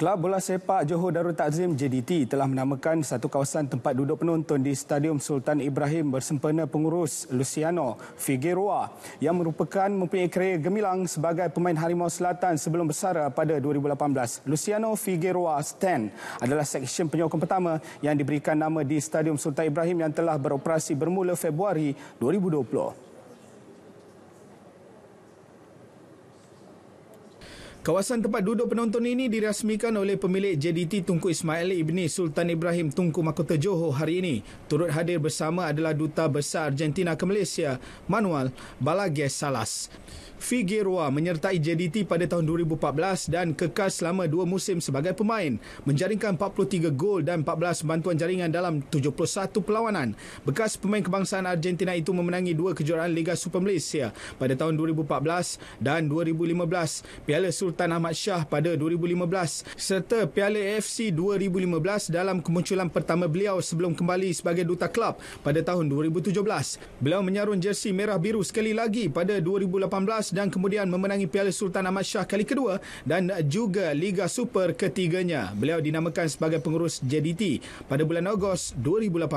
Kelab Bola Sepak Johor Darul Takzim JDT telah menamakan satu kawasan tempat duduk penonton di Stadium Sultan Ibrahim bersempena pengurus Luciano Figueroa yang merupakan mempunyai kerjaya gemilang sebagai pemain Harimau Selatan sebelum bersara pada 2018. Luciano Figueroa stand adalah seksyen penyokong pertama yang diberikan nama di Stadium Sultan Ibrahim yang telah beroperasi bermula Februari 2020. Kawasan tempat duduk penonton ini dirasmikan oleh pemilik JDT Tunku Ismail Ibni Sultan Ibrahim Tunku Makota Johor hari ini. Turut hadir bersama adalah Duta Besar Argentina ke Malaysia, Manuel Balagues Salas. Figueroa menyertai JDT pada tahun 2014 dan kekal selama dua musim sebagai pemain. Menjaringkan 43 gol dan 14 bantuan jaringan dalam 71 perlawanan. Bekas pemain kebangsaan Argentina itu memenangi dua kejuaraan Liga Super Malaysia pada tahun 2014 dan 2015 Piala Sultan Sultan Ahmad Shah pada 2015 serta Piala AFC 2015 dalam kemunculan pertama beliau sebelum kembali sebagai duta klub pada tahun 2017. Beliau menyarun jersi merah biru sekali lagi pada 2018 dan kemudian memenangi Piala Sultan Ahmad Shah kali kedua dan juga Liga Super ketiganya. Beliau dinamakan sebagai pengurus JDT pada bulan Ogos 2018.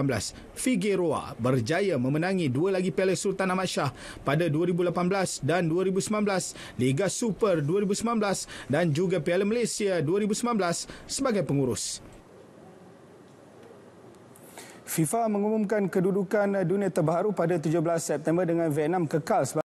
Figueroa berjaya memenangi dua lagi Piala Sultan Ahmad Shah pada 2018 dan 2019 Liga Super 2019 2019 dan juga Piala Malaysia 2019 sebagai pengurus. FIFA mengumumkan kedudukan dunia terbaru pada 17 September dengan Vietnam kekal sebagai